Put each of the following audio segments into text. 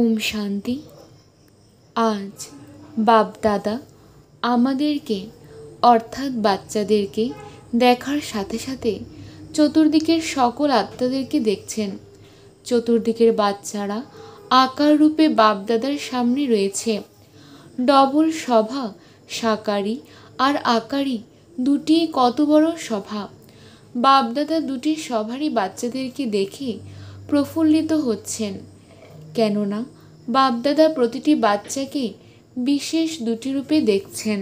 ওম শান্তি আজ বাপ দাদা আমাদেরকে অর্থাৎ বাচ্চাদেরকে দেখার সাথে সাথে চতুর্দিকের সকল আত্মাদেরকে দেখছেন চতুর্দিকের বাচ্চারা আকার রূপে বাপদাদার সামনে রয়েছে ডবল সভা সাকারি আর আকারি দুটি কত বড় সভা বাপদাদা দুটি সভারই বাচ্চাদেরকে দেখে প্রফুল্লিত হচ্ছেন কেননা বাপদাদা প্রতিটি বাচ্চাকে বিশেষ দুটি রূপে দেখছেন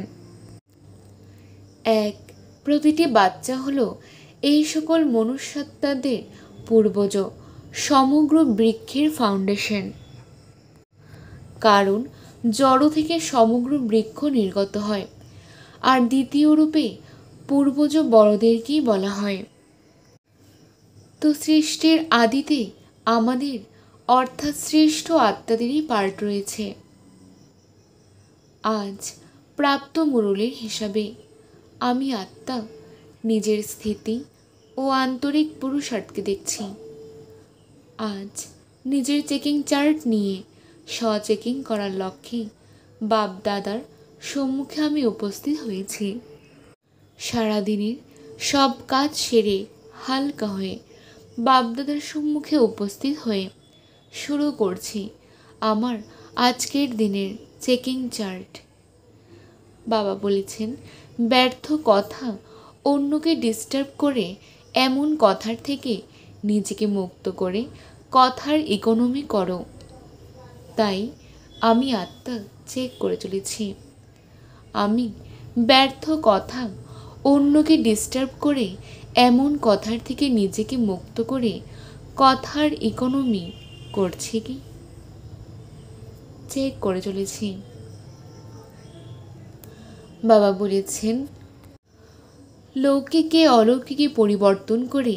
এক প্রতিটি বাচ্চা হলো এই সকল মনুষ্যত্বাদের পূর্বজ সমগ্র বৃক্ষের ফাউন্ডেশন কারণ জড় থেকে সমগ্র বৃক্ষ নির্গত হয় আর দ্বিতীয় রূপে পূর্বজ বড়দেরকেই বলা হয় তো সৃষ্টির আদিতে আমাদের অর্থাৎ সৃষ্ট আত্মাদেরই পার্ট রয়েছে আজ প্রাপ্ত মুরুলের হিসাবে আমি আত্মা নিজের স্থিতি ও আন্তরিক পুরুষার্থকে দেখছি আজ নিজের চেকিং চার্ট নিয়ে সচেকিং চেকিং করার লক্ষ্যে বাপদাদার সম্মুখে আমি উপস্থিত হয়েছি সারাদিনের সব কাজ সেরে হালকা হয়ে বাপদাদার সম্মুখে উপস্থিত হয়ে শুরু করছি আমার আজকের দিনের চেকিং চার্ট বাবা বলেছেন ব্যর্থ কথা অন্যকে ডিস্টার্ব করে এমন কথার থেকে নিজেকে মুক্ত করে কথার ইকোনমি করো তাই আমি আত্মা চেক করে চলেছি আমি ব্যর্থ কথা অন্যকে ডিস্টার্ব করে এমন কথার থেকে নিজেকে মুক্ত করে কথার ইকোনমি করছি কি চেক করে চলেছি বাবা বলেছেন লৌকিকে অলৌকিকে পরিবর্তন করে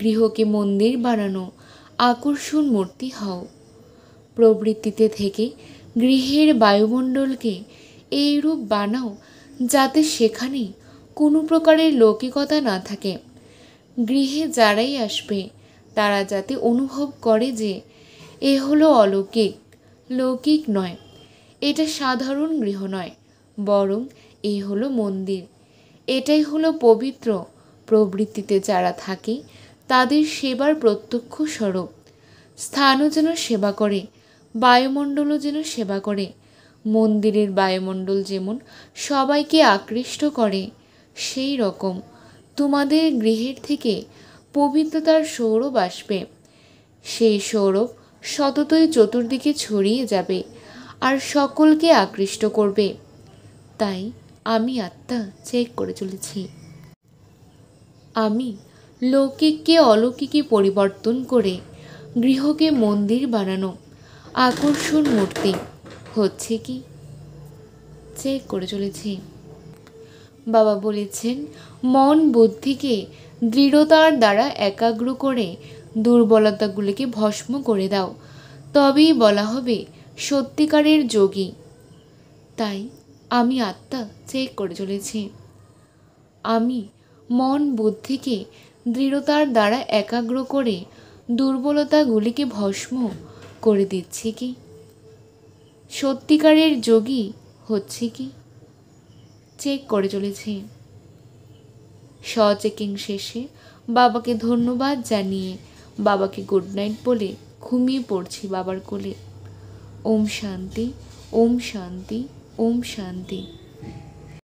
গৃহকে মন্দির বানানো আকর্ষণ মূর্তি হও প্রবৃত্তিতে থেকে গৃহের বায়ুমণ্ডলকে এইরূপ বানাও যাতে সেখানে কোনো প্রকারের লৌকিকতা না থাকে গৃহে যারাই আসবে তারা যাতে অনুভব করে যে এ হলো অলৌকিক লৌকিক নয় এটা সাধারণ গৃহ নয় বরং এ হলো মন্দির এটাই হলো পবিত্র প্রবৃত্তিতে যারা থাকে তাদের সেবার প্রত্যক্ষ স্বরূপ স্থানও যেন সেবা করে বায়ুমণ্ডলও যেন সেবা করে মন্দিরের বায়ুমণ্ডল যেমন সবাইকে আকৃষ্ট করে সেই রকম তোমাদের গৃহের থেকে পবিত্রতার সৌরভ আসবে সেই সৌরভ সততই চতুর্দিকে ছড়িয়ে যাবে আর সকলকে আকৃষ্ট করবে তাই আমি আত্মা চেক করে চলেছি আমি লৌকিককে অলৌকিকে পরিবর্তন করে গৃহকে মন্দির বানানো আকর্ষণ মূর্তি হচ্ছে কি চেক করে চলেছি বাবা বলেছেন মন বুদ্ধিকে দৃঢ়তার দ্বারা একাগ্র করে দুর্বলতাগুলিকে ভস্ম করে দাও তবেই বলা হবে সত্যিকারের যোগী তাই আমি আত্মা চেক করে চলেছি আমি মন বুদ্ধিকে দৃঢ়তার দ্বারা একাগ্র করে দুর্বলতাগুলিকে ভস্ম করে দিচ্ছি কি সত্যিকারের যোগী হচ্ছে কি চেক করে চলেছি স্ব চেকিং শেষে বাবাকে ধন্যবাদ জানিয়ে বাবাকে গুড নাইট বলে ঘুমিয়ে পড়ছি বাবার কোলে ওম শান্তি ওম শান্তি ওম শান্তি